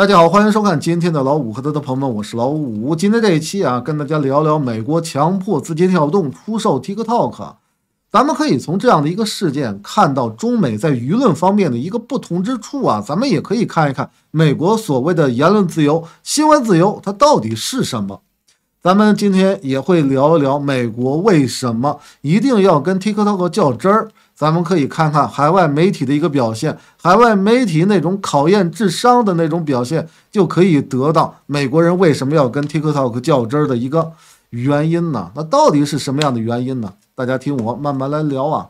大家好，欢迎收看今天的老五和他的朋友们，我是老五。今天这一期啊，跟大家聊聊美国强迫字节跳动出售 TikTok。咱们可以从这样的一个事件看到中美在舆论方面的一个不同之处啊，咱们也可以看一看美国所谓的言论自由、新闻自由它到底是什么。咱们今天也会聊一聊美国为什么一定要跟 TikTok 较真儿。咱们可以看看海外媒体的一个表现，海外媒体那种考验智商的那种表现，就可以得到美国人为什么要跟 TikTok 较真的一个原因呢？那到底是什么样的原因呢？大家听我慢慢来聊啊。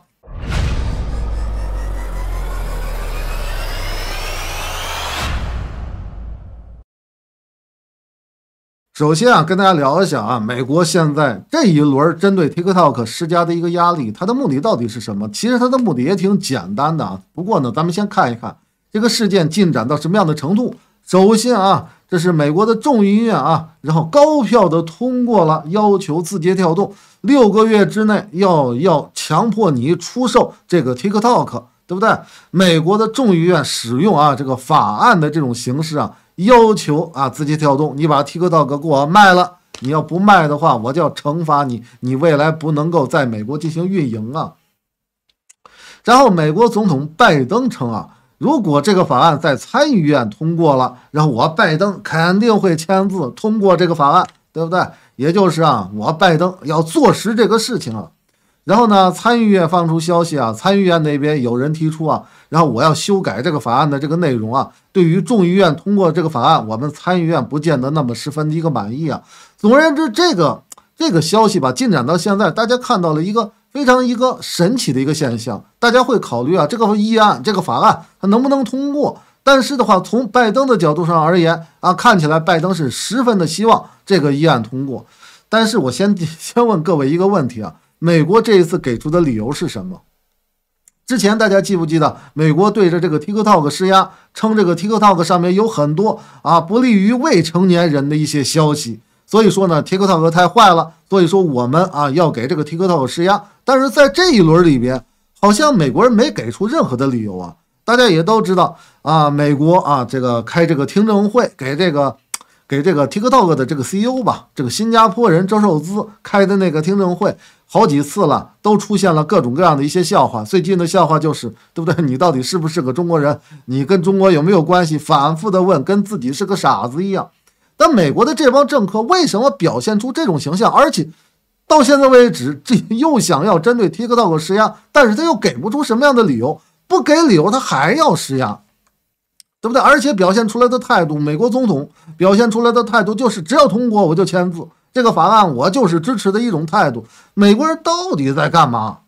首先啊，跟大家聊一下啊，美国现在这一轮针对 TikTok 施加的一个压力，它的目的到底是什么？其实它的目的也挺简单的啊。不过呢，咱们先看一看这个事件进展到什么样的程度。首先啊，这是美国的众议院啊，然后高票的通过了，要求字节跳动六个月之内要要强迫你出售这个 TikTok，对不对？美国的众议院使用啊这个法案的这种形式啊。要求啊，字节跳动，你把 TikTok 给我卖了。你要不卖的话，我就要惩罚你，你未来不能够在美国进行运营啊。然后，美国总统拜登称啊，如果这个法案在参议院通过了，然后我拜登肯定会签字通过这个法案，对不对？也就是啊，我拜登要坐实这个事情了。然后呢，参议院放出消息啊，参议院那边有人提出啊，然后我要修改这个法案的这个内容啊。对于众议院通过这个法案，我们参议院不见得那么十分的一个满意啊。总而言之，这个这个消息吧，进展到现在，大家看到了一个非常一个神奇的一个现象。大家会考虑啊，这个议案、这个法案它能不能通过？但是的话，从拜登的角度上而言啊，看起来拜登是十分的希望这个议案通过。但是我先 先问各位一个问题啊。美国这一次给出的理由是什么？之前大家记不记得，美国对着这个 TikTok 施压，称这个 TikTok 上面有很多啊不利于未成年人的一些消息，所以说呢 TikTok 太坏了，所以说我们啊要给这个 TikTok 施压。但是在这一轮里边，好像美国人没给出任何的理由啊。大家也都知道啊，美国啊这个开这个听证会给这个给这个 TikTok 的这个 CEO 吧，这个新加坡人周受资开的那个听证会。好几次了，都出现了各种各样的一些笑话。最近的笑话就是，对不对？你到底是不是个中国人？你跟中国有没有关系？反复的问，跟自己是个傻子一样。但美国的这帮政客为什么表现出这种形象？而且到现在为止，这又想要针对 TikTok 施压，但是他又给不出什么样的理由，不给理由他还要施压，对不对？而且表现出来的态度，美国总统表现出来的态度就是，只要通过我就签字。这个法案，我就是支持的一种态度。美国人到底在干嘛？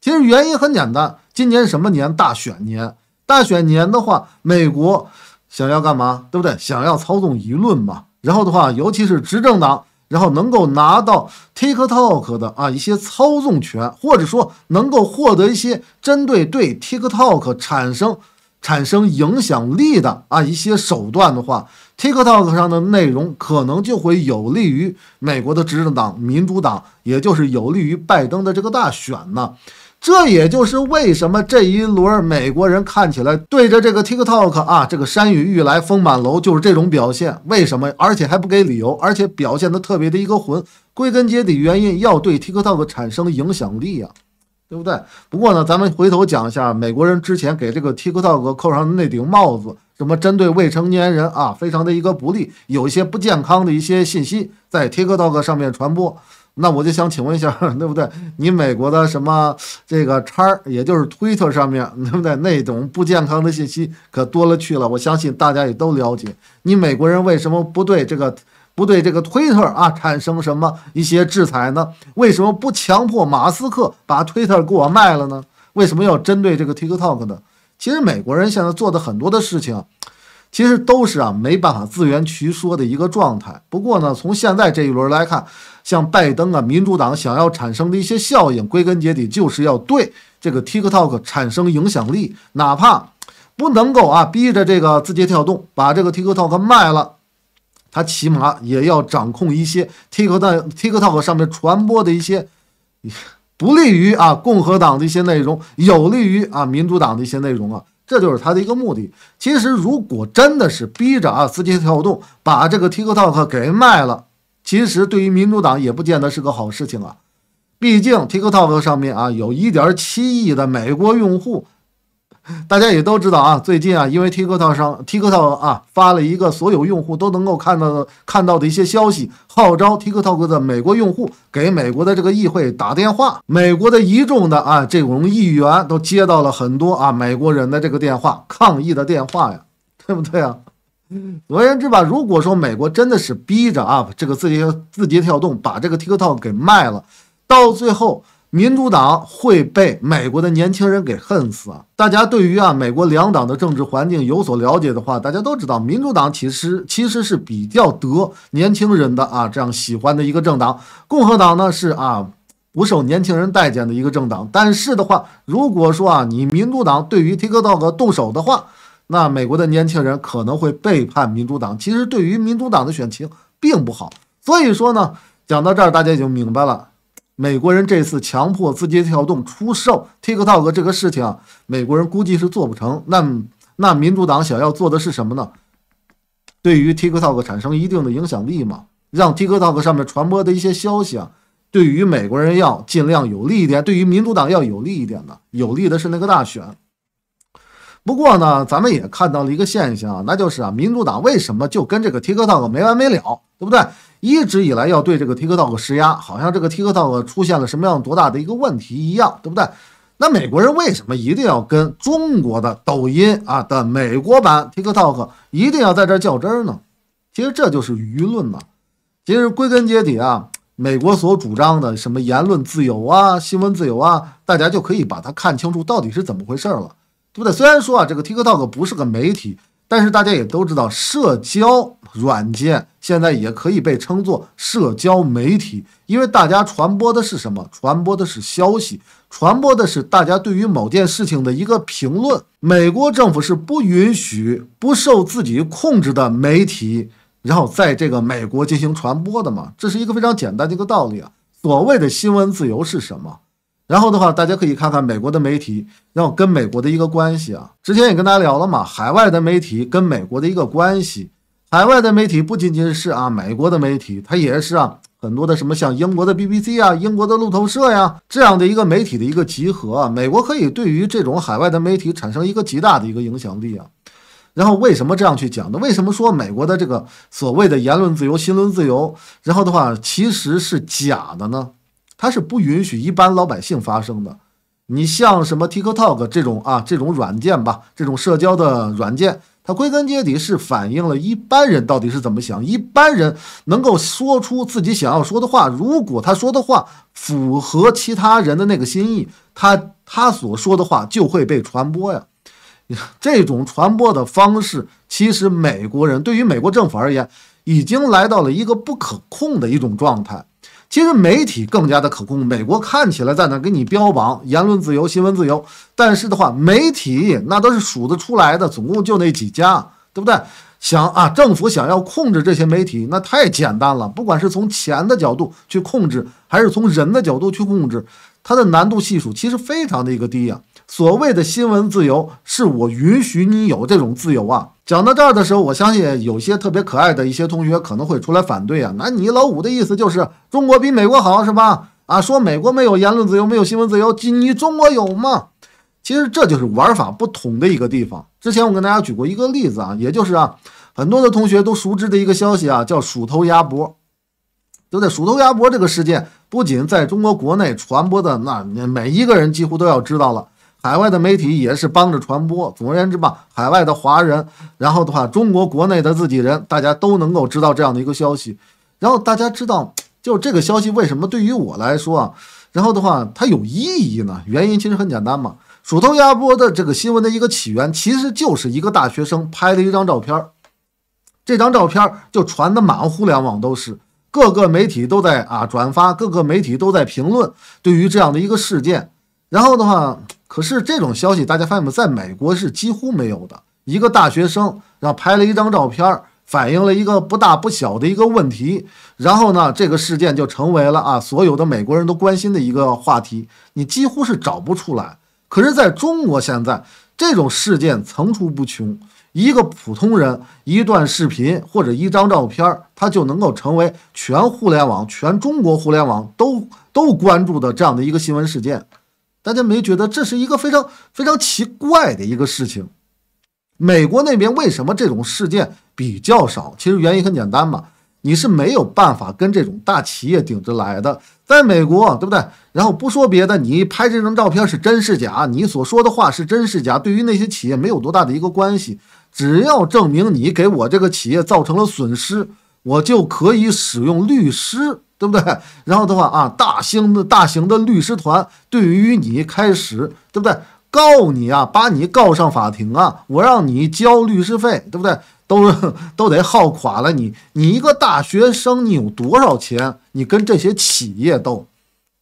其实原因很简单，今年什么年？大选年。大选年的话，美国想要干嘛？对不对？想要操纵舆论嘛。然后的话，尤其是执政党，然后能够拿到 TikTok 的啊一些操纵权，或者说能够获得一些针对对 TikTok 产生产生影响力的啊一些手段的话。TikTok 上的内容可能就会有利于美国的执政党民主党，也就是有利于拜登的这个大选呢。这也就是为什么这一轮美国人看起来对着这个 TikTok 啊，这个山雨欲来风满楼就是这种表现。为什么？而且还不给理由，而且表现的特别的一个混。归根结底，原因要对 TikTok 产生影响力呀，对不对？不过呢，咱们回头讲一下美国人之前给这个 TikTok 扣上的那顶帽子。什么针对未成年人啊，非常的一个不利，有一些不健康的一些信息在 TikTok 上面传播。那我就想请问一下，对不对？你美国的什么这个叉儿，也就是 Twitter 上面，对不对？那种不健康的信息可多了去了，我相信大家也都了解。你美国人为什么不对这个不对这个 Twitter 啊产生什么一些制裁呢？为什么不强迫马斯克把 Twitter 给我卖了呢？为什么要针对这个 TikTok 呢？其实美国人现在做的很多的事情，其实都是啊没办法自圆其说的一个状态。不过呢，从现在这一轮来看，像拜登啊，民主党想要产生的一些效应，归根结底就是要对这个 TikTok 产生影响力，哪怕不能够啊逼着这个字节跳动把这个 TikTok 卖了，他起码也要掌控一些 TikTok TikTok 上面传播的一些。不利于啊共和党的一些内容，有利于啊民主党的一些内容啊，这就是他的一个目的。其实，如果真的是逼着啊，字节跳动把这个 TikTok 给卖了，其实对于民主党也不见得是个好事情啊。毕竟 TikTok 上面啊，有一点七亿的美国用户。大家也都知道啊，最近啊，因为 TikTok 上 TikTok 啊发了一个所有用户都能够看到的看到的一些消息，号召 TikTok 的美国用户给美国的这个议会打电话。美国的一众的啊这种议员都接到了很多啊美国人的这个电话，抗议的电话呀，对不对啊？嗯。总而言之吧，如果说美国真的是逼着啊这个字节字节跳动把这个 TikTok 给卖了，到最后。民主党会被美国的年轻人给恨死。大家对于啊美国两党的政治环境有所了解的话，大家都知道，民主党其实其实是比较得年轻人的啊，这样喜欢的一个政党。共和党呢是啊不受年轻人待见的一个政党。但是的话，如果说啊你民主党对于 TikTok 动手的话，那美国的年轻人可能会背叛民主党。其实对于民主党的选情并不好。所以说呢，讲到这儿，大家已就明白了。美国人这次强迫字节跳动出售 TikTok 这个事情，美国人估计是做不成。那那民主党想要做的是什么呢？对于 TikTok 产生一定的影响力嘛？让 TikTok 上面传播的一些消息啊，对于美国人要尽量有利一点，对于民主党要有利一点的。有利的是那个大选。不过呢，咱们也看到了一个现象，那就是啊，民主党为什么就跟这个 TikTok 没完没了，对不对？一直以来要对这个 TikTok 施压，好像这个 TikTok 出现了什么样多大的一个问题一样，对不对？那美国人为什么一定要跟中国的抖音啊的美国版 TikTok 一定要在这较真儿呢？其实这就是舆论嘛。其实归根结底啊，美国所主张的什么言论自由啊、新闻自由啊，大家就可以把它看清楚到底是怎么回事了，对不对？虽然说啊，这个 TikTok 不是个媒体，但是大家也都知道社交。软件现在也可以被称作社交媒体，因为大家传播的是什么？传播的是消息，传播的是大家对于某件事情的一个评论。美国政府是不允许不受自己控制的媒体，然后在这个美国进行传播的嘛？这是一个非常简单的一个道理啊。所谓的新闻自由是什么？然后的话，大家可以看看美国的媒体然后跟美国的一个关系啊。之前也跟大家聊了嘛，海外的媒体跟美国的一个关系。海外的媒体不仅仅是啊，美国的媒体，它也是啊，很多的什么像英国的 BBC 啊、英国的路透社呀这样的一个媒体的一个集合。啊。美国可以对于这种海外的媒体产生一个极大的一个影响力啊。然后为什么这样去讲呢？为什么说美国的这个所谓的言论自由、新闻自由，然后的话其实是假的呢？它是不允许一般老百姓发生的。你像什么 TikTok 这种啊这种软件吧，这种社交的软件。它归根结底是反映了一般人到底是怎么想，一般人能够说出自己想要说的话。如果他说的话符合其他人的那个心意，他他所说的话就会被传播呀。这种传播的方式，其实美国人对于美国政府而言，已经来到了一个不可控的一种状态。其实媒体更加的可控。美国看起来在那给你标榜言论自由、新闻自由，但是的话，媒体那都是数得出来的，总共就那几家，对不对？想啊，政府想要控制这些媒体，那太简单了。不管是从钱的角度去控制，还是从人的角度去控制。它的难度系数其实非常的一个低呀。所谓的新闻自由，是我允许你有这种自由啊。讲到这儿的时候，我相信有些特别可爱的一些同学可能会出来反对啊。那你老五的意思就是中国比美国好是吧？啊，说美国没有言论自由，没有新闻自由，你中国有吗？其实这就是玩法不同的一个地方。之前我跟大家举过一个例子啊，也就是啊，很多的同学都熟知的一个消息啊，叫“鼠头鸭脖”。就在“鼠头鸭脖”这个事件。不仅在中国国内传播的那每一个人几乎都要知道了，海外的媒体也是帮着传播。总而言之吧，海外的华人，然后的话，中国国内的自己人，大家都能够知道这样的一个消息。然后大家知道，就这个消息为什么对于我来说啊，然后的话它有意义呢？原因其实很简单嘛，鼠头鸭脖的这个新闻的一个起源其实就是一个大学生拍的一张照片，这张照片就传的满互联网都是。各个媒体都在啊转发，各个媒体都在评论对于这样的一个事件。然后的话，可是这种消息大家发现没，在美国是几乎没有的。一个大学生然后拍了一张照片，反映了一个不大不小的一个问题，然后呢，这个事件就成为了啊所有的美国人都关心的一个话题。你几乎是找不出来。可是在中国现在这种事件层出不穷。一个普通人，一段视频或者一张照片，他就能够成为全互联网、全中国互联网都都关注的这样的一个新闻事件。大家没觉得这是一个非常非常奇怪的一个事情？美国那边为什么这种事件比较少？其实原因很简单嘛，你是没有办法跟这种大企业顶着来的。在美国，对不对？然后不说别的，你拍这张照片是真是假，你所说的话是真是假，对于那些企业没有多大的一个关系。只要证明你给我这个企业造成了损失，我就可以使用律师，对不对？然后的话啊，大型的、大型的律师团对于你开始，对不对？告你啊，把你告上法庭啊，我让你交律师费，对不对？都 都得耗垮了你。你一个大学生，你有多少钱？你跟这些企业斗，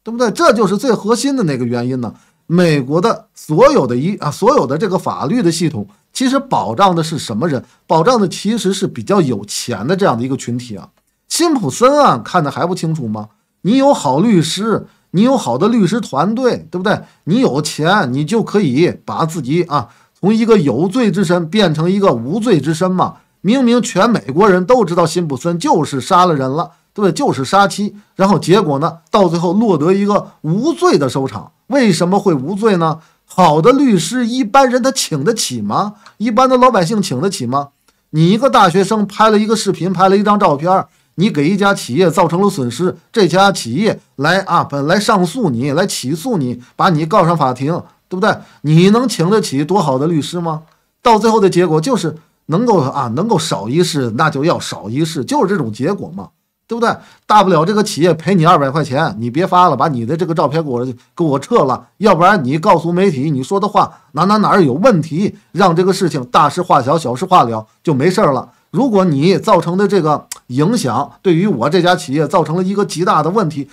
对不对？这就是最核心的那个原因呢。美国的所有的、一啊，所有的这个法律的系统。其实保障的是什么人？保障的其实是比较有钱的这样的一个群体啊。辛普森案看得还不清楚吗？你有好律师，你有好的律师团队，对不对？你有钱，你就可以把自己啊从一个有罪之身变成一个无罪之身嘛。明明全美国人都知道辛普森就是杀了人了，对不对？就是杀妻，然后结果呢，到最后落得一个无罪的收场。为什么会无罪呢？好的律师，一般人他请得起吗？一般的老百姓请得起吗？你一个大学生拍了一个视频，拍了一张照片，你给一家企业造成了损失，这家企业来啊，本来上诉你，来起诉你，把你告上法庭，对不对？你能请得起多好的律师吗？到最后的结果就是能够啊，能够少一事，那就要少一事，就是这种结果嘛。对不对？大不了这个企业赔你二百块钱，你别发了，把你的这个照片给我给我撤了。要不然你告诉媒体，你说的话哪哪哪有问题，让这个事情大事化小，小事化了，就没事了。如果你造成的这个影响对于我这家企业造成了一个极大的问题，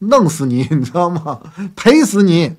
弄死你，你知道吗？赔死你，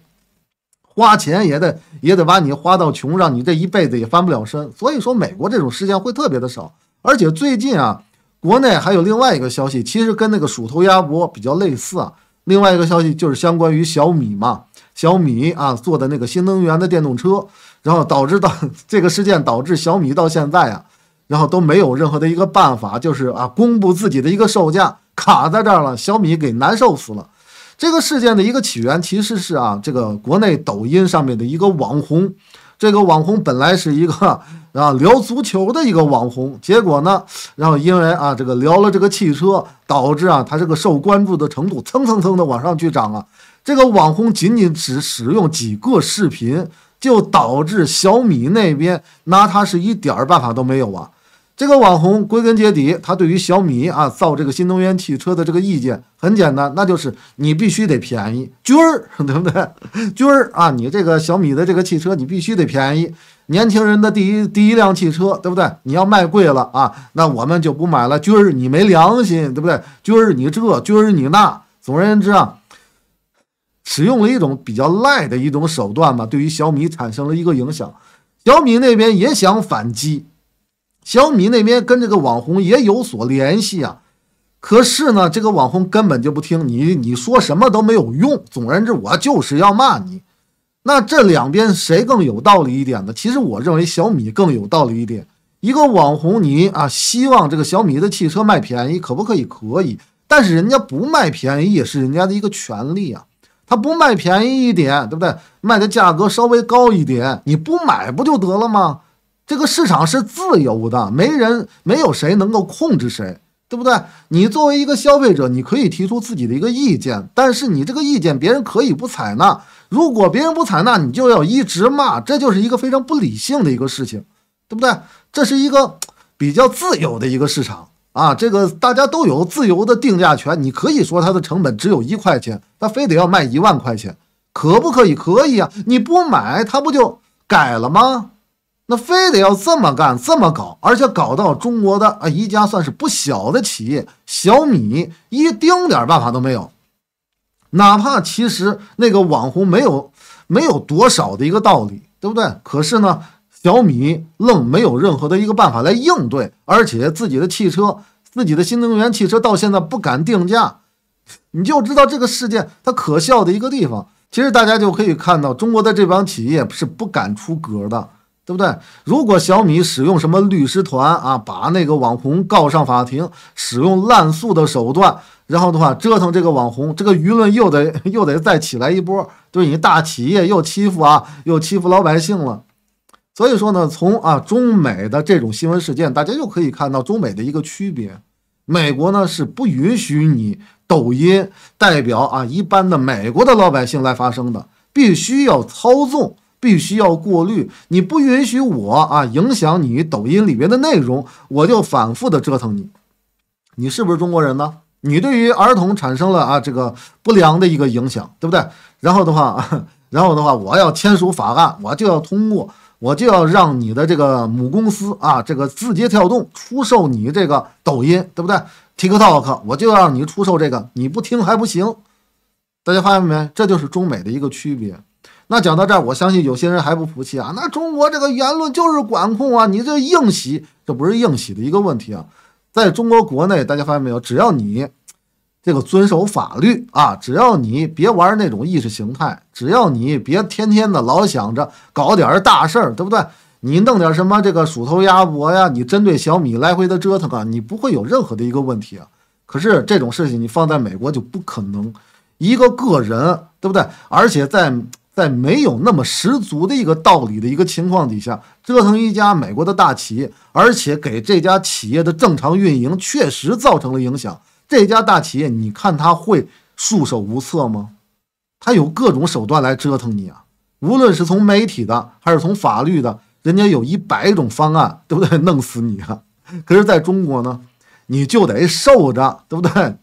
花钱也得也得把你花到穷，让你这一辈子也翻不了身。所以说，美国这种事件会特别的少，而且最近啊。国内还有另外一个消息，其实跟那个“鼠头鸭脖”比较类似啊。另外一个消息就是相关于小米嘛，小米啊做的那个新能源的电动车，然后导致到这个事件导致小米到现在啊，然后都没有任何的一个办法，就是啊公布自己的一个售价卡在这儿了，小米给难受死了。这个事件的一个起源其实是啊这个国内抖音上面的一个网红。这个网红本来是一个 啊聊足球的一个网红，结果呢，然后因为啊这个聊了这个汽车，导致啊他这个受关注的程度蹭蹭蹭的往上去涨啊。这个网红仅仅只使用几个视频，就导致小米那边拿他是一点儿办法都没有啊。这个网红归根结底，他对于小米啊造这个新能源汽车的这个意见很简单，那就是你必须得便宜军儿，对不对？军儿啊，你这个小米的这个汽车你必须得便宜年轻人的第一第一辆汽车，对不对？你要卖贵了啊，那我们就不买了。军儿，你没良心，对不对？军儿，你这军儿，你那。总而言之啊，使用了一种比较赖的一种手段吧，对于小米产生了一个影响。小米那边也想反击。小米那边跟这个网红也有所联系啊，可是呢，这个网红根本就不听你，你说什么都没有用。总而言之，我就是要骂你。那这两边谁更有道理一点呢？其实我认为小米更有道理一点。一个网红，你啊，希望这个小米的汽车卖便宜，可不可以？可以。但是人家不卖便宜也是人家的一个权利啊。他不卖便宜一点，对不对？卖的价格稍微高一点，你不买不就得了吗？这个市场是自由的，没人没有谁能够控制谁，对不对？你作为一个消费者，你可以提出自己的一个意见，但是你这个意见别人可以不采纳。如果别人不采纳，你就要一直骂，这就是一个非常不理性的一个事情，对不对？这是一个比较自由的一个市场啊，这个大家都有自由的定价权。你可以说它的成本只有一块钱，它非得要卖一万块钱，可不可以？可以啊，你不买它不就改了吗？那非得要这么干、这么搞，而且搞到中国的啊一家算是不小的企业，小米一丁点办法都没有，哪怕其实那个网红没有没有多少的一个道理，对不对？可是呢，小米愣没有任何的一个办法来应对，而且自己的汽车、自己的新能源汽车到现在不敢定价，你就知道这个事件它可笑的一个地方。其实大家就可以看到，中国的这帮企业是不敢出格的。对不对？如果小米使用什么律师团啊，把那个网红告上法庭，使用滥诉的手段，然后的话折腾这个网红，这个舆论又得又得再起来一波，对你大企业又欺负啊，又欺负老百姓了。所以说呢，从啊中美的这种新闻事件，大家就可以看到中美的一个区别。美国呢是不允许你抖音代表啊一般的美国的老百姓来发声的，必须要操纵。必须要过滤，你不允许我啊影响你抖音里面的内容，我就反复的折腾你。你是不是中国人呢？你对于儿童产生了啊这个不良的一个影响，对不对？然后的话，然后的话，我要签署法案，我就要通过，我就要让你的这个母公司啊这个字节跳动出售你这个抖音，对不对？TikTok，我就要让你出售这个，你不听还不行。大家发现没？这就是中美的一个区别。那讲到这儿，我相信有些人还不服气啊。那中国这个言论就是管控啊，你这硬洗，这不是硬洗的一个问题啊。在中国国内，大家发现没有，只要你这个遵守法律啊，只要你别玩那种意识形态，只要你别天天的老想着搞点大事儿，对不对？你弄点什么这个鼠头鸭脖呀，你针对小米来回的折腾啊，你不会有任何的一个问题啊。可是这种事情你放在美国就不可能，一个个人，对不对？而且在在没有那么十足的一个道理的一个情况底下，折腾一家美国的大企业，而且给这家企业的正常运营确实造成了影响。这家大企业，你看他会束手无策吗？他有各种手段来折腾你啊，无论是从媒体的还是从法律的，人家有一百种方案，对不对？弄死你啊！可是在中国呢，你就得受着，对不对？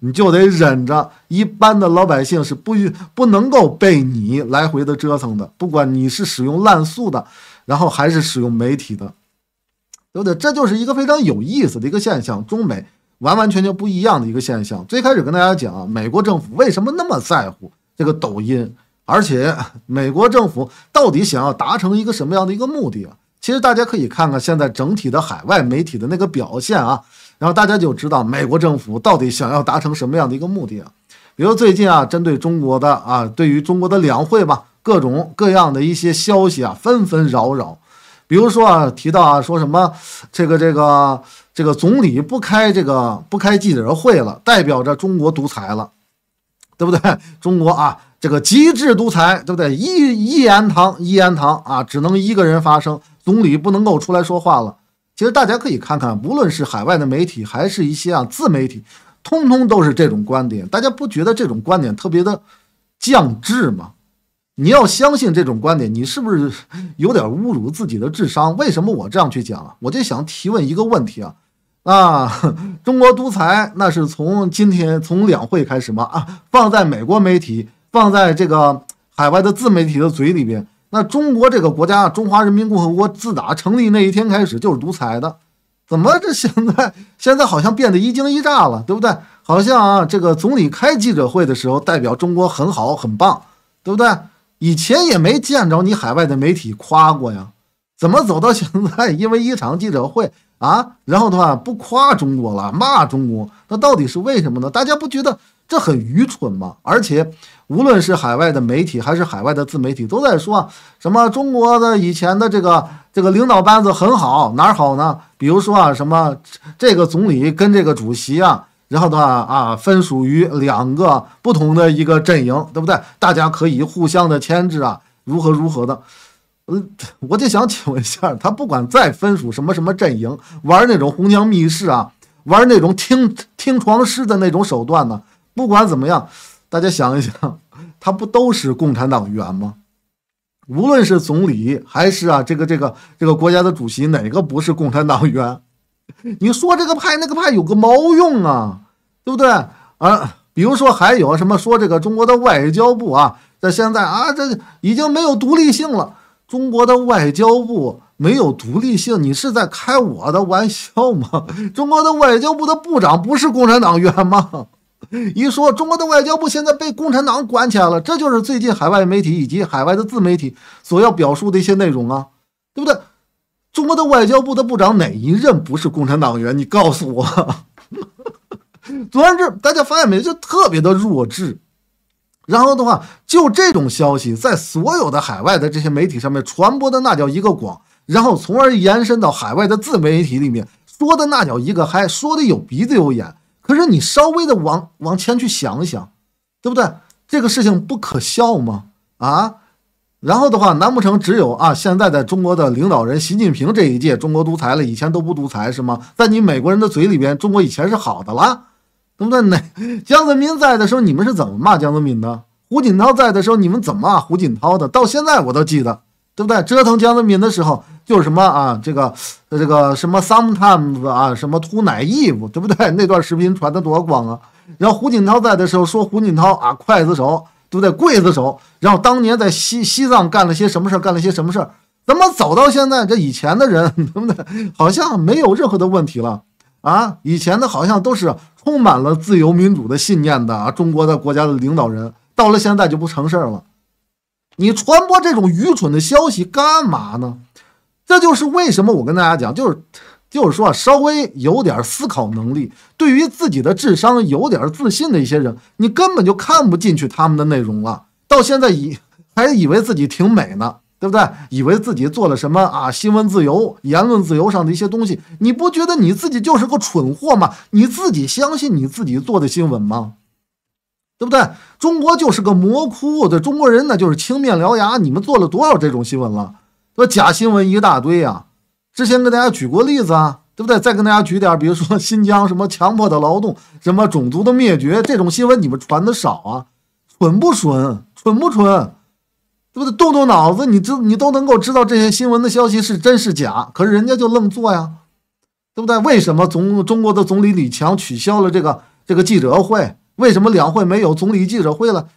你就得忍着，一般的老百姓是不不不能够被你来回的折腾的。不管你是使用烂素的，然后还是使用媒体的，对不对？这就是一个非常有意思的一个现象，中美完完全全不一样的一个现象。最开始跟大家讲，美国政府为什么那么在乎这个抖音，而且 美国政府到底想要达成一个什么样的一个目的啊？其实大家可以看看现在整体的海外媒体的那个表现啊。然后大家就知道美国政府到底想要达成什么样的一个目的啊？比如最近啊，针对中国的啊，对于中国的两会吧，各种各样的一些消息啊，纷纷扰扰。比如说啊，提到啊，说什么这个这个这个总理不开这个不开记者会了，代表着中国独裁了，对不对？中国啊，这个极致独裁，对不对？一一言堂，一言堂啊，只能一个人发声，总理不能够出来说话了。其实大家可以看看，无论是海外的媒体，还是一些啊自媒体，通通都是这种观点。大家不觉得这种观点特别的降智吗？你要相信这种观点，你是不是有点侮辱自己的智商？为什么我这样去讲？啊？我就想提问一个问题啊啊！中国独裁那是从今天从两会开始吗？啊，放在美国媒体，放在这个海外的自媒体的嘴里边。那中国这个国家，中华人民共和国自打成立那一天开始就是独裁的，怎么这现在现在好像变得一惊一乍了，对不对？好像啊，这个总理开记者会的时候，代表中国很好很棒，对不对？以前也没见着你海外的媒体夸过呀，怎么走到现在？因为一场记者会啊，然后的话不夸中国了，骂中国，那到底是为什么呢？大家不觉得？这很愚蠢嘛！而且，无论是海外的媒体还是海外的自媒体，都在说什么中国的以前的这个这个领导班子很好，哪儿好呢？比如说啊，什么这个总理跟这个主席啊，然后的话啊，分属于两个不同的一个阵营，对不对？大家可以互相的牵制啊，如何如何的？嗯，我就想请问一下，他不管再分属什么什么阵营，玩那种红娘密室啊，玩那种听听床师的那种手段呢？不管怎么样，大家想一想，他不都是共产党员吗？无论是总理还是啊，这个这个这个国家的主席，哪个不是共产党员？你说这个派那个派有个毛用啊，对不对啊？比如说还有什么说这个中国的外交部啊，在现在啊，这已经没有独立性了。中国的外交部没有独立性，你是在开我的玩笑吗？中国的外交部的部长不是共产党员吗？一说中国的外交部现在被共产党管起来了，这就是最近海外媒体以及海外的自媒体所要表述的一些内容啊，对不对？中国的外交部的部长哪一任不是共产党员？你告诉我。总而言之，大家发现没就特别的弱智。然后的话，就这种消息在所有的海外的这些媒体上面传播的那叫一个广，然后从而延伸到海外的自媒体里面，说的那叫一个嗨，说的有鼻子有眼。可是你稍微的往往前去想一想，对不对？这个事情不可笑吗？啊，然后的话，难不成只有啊现在在中国的领导人习近平这一届中国独裁了？以前都不独裁是吗？在你美国人的嘴里边，中国以前是好的了，对不对？那江泽民在的时候，你们是怎么骂江泽民的？胡锦涛在的时候，你们怎么骂胡锦涛的？到现在我都记得。对不对？折腾江泽民的时候，就是什么啊？这个这个什么 sometimes 啊？什么 t o n a i v e 对不对？那段视频传的多广啊！然后胡锦涛在的时候，说胡锦涛啊，刽子手，对不对？刽子手。然后当年在西西藏干了些什么事儿？干了些什么事儿？怎么走到现在？这以前的人，对不对？好像没有任何的问题了啊！以前的好像都是充满了自由民主的信念的啊！中国的国家的领导人到了现在就不成事儿了。你传播这种愚蠢的消息干嘛呢？这就是为什么我跟大家讲，就是，就是说啊，稍微有点思考能力，对于自己的智商有点自信的一些人，你根本就看不进去他们的内容了。到现在以还以为自己挺美呢，对不对？以为自己做了什么啊，新闻自由、言论自由上的一些东西，你不觉得你自己就是个蠢货吗？你自己相信你自己做的新闻吗？对不对？中国就是个魔窟，这中国人呢就是青面獠牙。你们做了多少这种新闻了？说假新闻一大堆呀！之前跟大家举过例子啊，对不对？再跟大家举点，比如说新疆什么强迫的劳动，什么种族的灭绝这种新闻，你们传的少啊？蠢不蠢？蠢不蠢？对不对？动动脑子，你知你都能够知道这些新闻的消息是真是假。可是人家就愣做呀，对不对？为什么总中国的总理李强取消了这个这个记者会？为什么两会没有总理记者会了？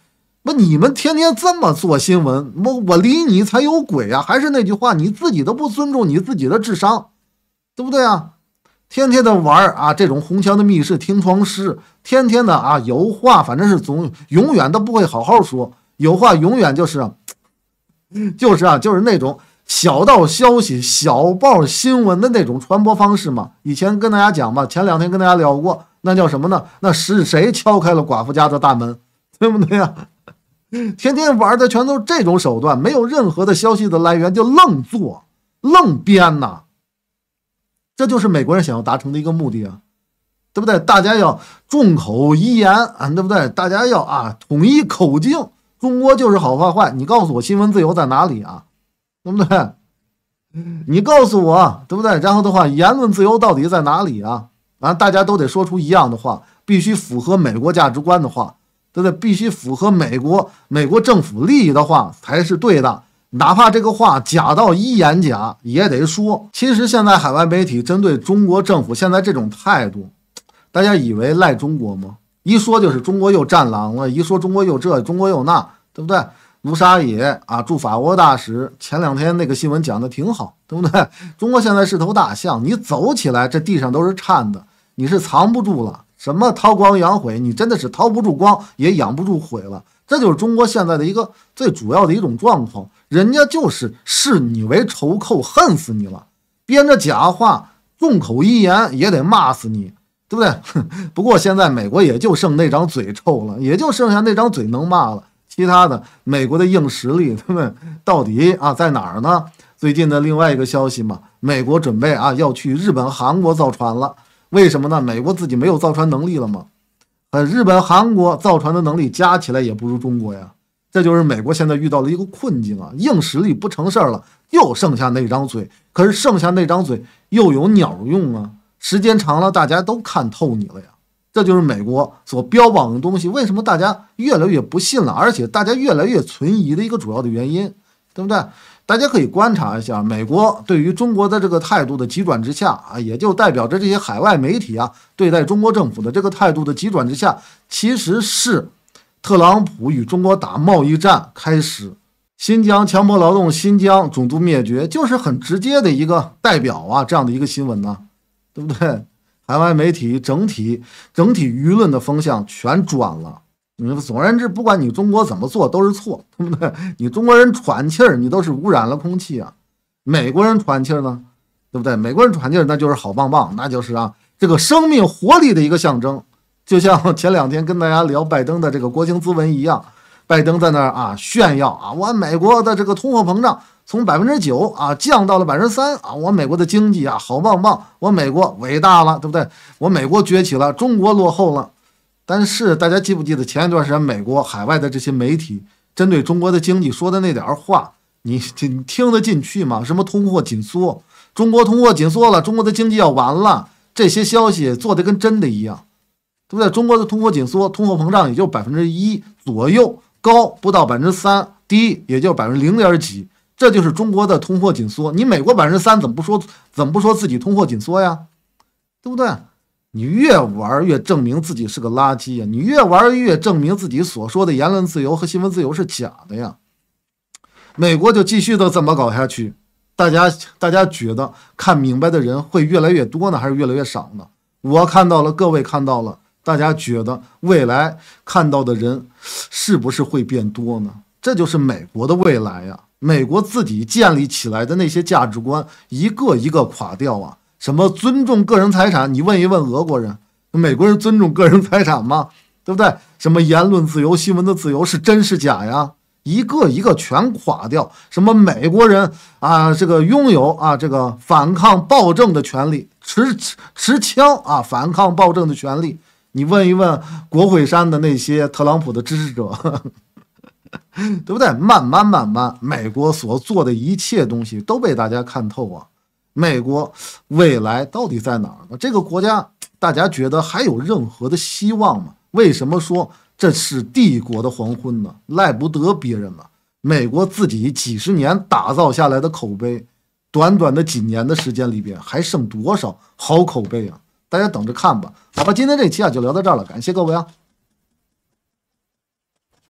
不，你们天天这么做新闻，我我理你才有鬼啊！还是那句话，你自己都不尊重你自己的智商，对不对啊？天天的玩啊，这种红墙的密室听窗师，天天的啊，有话反正是总永远都不会好好说，有话永远就是，就是啊，就是那种小道消息、小报新闻的那种传播方式嘛。以前跟大家讲吧，前两天跟大家聊过。那叫什么呢？那是谁敲开了寡妇家的大门，对不对呀？天天玩的全都是这种手段，没有任何的消息的来源就愣做愣编呐，这就是美国人想要达成的一个目的啊，对不对？大家要众口一言啊，对不对？大家要啊，统一口径，中国就是好坏坏，你告诉我新闻自由在哪里啊，对不对？你告诉我对不对？然后的话，言论自由到底在哪里啊？完，大家都得说出一样的话，必须符合美国价值观的话，对不对？必须符合美国美国政府利益的话才是对的，哪怕这个话假到一眼假也得说。其实现在海外媒体针对中国政府现在这种态度，大家以为赖中国吗？一说就是中国又战狼了，一说中国又这，中国又那，对不对？卢沙野啊，驻法国大使前两天那个新闻讲的挺好，对不对？中国现在是头大象，你走起来这地上都是颤的。你是藏不住了，什么韬光养晦，你真的是韬不住光，也养不住晦了。这就是中国现在的一个最主要的一种状况，人家就是视你为仇寇，恨死你了，编着假话，众口一言也得骂死你，对不对？哼！不过现在美国也就剩那张嘴臭了，也就剩下那张嘴能骂了，其他的美国的硬实力他们到底啊在哪儿呢？最近的另外一个消息嘛，美国准备啊要去日本、韩国造船了。为什么呢？美国自己没有造船能力了吗？呃，日本、韩国造船的能力加起来也不如中国呀。这就是美国现在遇到的一个困境啊，硬实力不成事儿了，又剩下那张嘴，可是剩下那张嘴又有鸟用啊？时间长了，大家都看透你了呀。这就是美国所标榜的东西，为什么大家越来越不信了？而且大家越来越存疑的一个主要的原因，对不对？大家可以观察一下，美国对于中国的这个态度的急转直下啊，也就代表着这些海外媒体啊，对待中国政府的这个态度的急转直下，其实是特朗普与中国打贸易战开始。新疆强迫劳动、新疆种族灭绝，就是很直接的一个代表啊，这样的一个新闻呢，对不对？海外媒体整体整体舆论的风向全转了。你总而言之，不管你中国怎么做，都是错，对不对？你中国人喘气儿，你都是污染了空气啊！美国人喘气儿呢，对不对？美国人喘气儿，那就是好棒棒，那就是啊，这个生命活力的一个象征。就像前两天跟大家聊拜登的这个国情咨文一样，拜登在那儿啊炫耀啊，我美国的这个通货膨胀从百分之九啊降到了百分之三啊，我美国的经济啊好棒棒，我美国伟大了，对不对？我美国崛起了，中国落后了。但是大家记不记得前一段时间美国海外的这些媒体针对中国的经济说的那点话？你听听得进去吗？什么通货紧缩，中国通货紧缩了，中国的经济要完了，这些消息做的跟真的一样，对不对？中国的通货紧缩，通货膨胀也就百分之一左右，高不到百分之三，低也就百分之零点几，这就是中国的通货紧缩。你美国百分之三怎么不说？怎么不说自己通货紧缩呀？对不对？你越玩越证明自己是个垃圾呀！你越玩越证明自己所说的言论自由和新闻自由是假的呀！美国就继续的这么搞下去，大家大家觉得看明白的人会越来越多呢，还是越来越少呢？我看到了，各位看到了，大家觉得未来看到的人是不是会变多呢？这就是美国的未来呀！美国自己建立起来的那些价值观，一个一个垮掉啊！什么尊重个人财产？你问一问俄国人、美国人尊重个人财产吗？对不对？什么言论自由、新闻的自由是真是假呀？一个一个全垮掉。什么美国人啊，这个拥有啊这个反抗暴政的权利，持持持枪啊反抗暴政的权利？你问一问国会山的那些特朗普的支持者，对不对？慢慢慢慢，美国所做的一切东西都被大家看透啊。美国未来到底在哪儿呢？这个国家大家觉得还有任何的希望吗？为什么说这是帝国的黄昏呢？赖不得别人了，美国自己几十年打造下来的口碑，短短的几年的时间里边还剩多少好口碑啊？大家等着看吧。好吧，今天这期啊就聊到这儿了，感谢各位啊。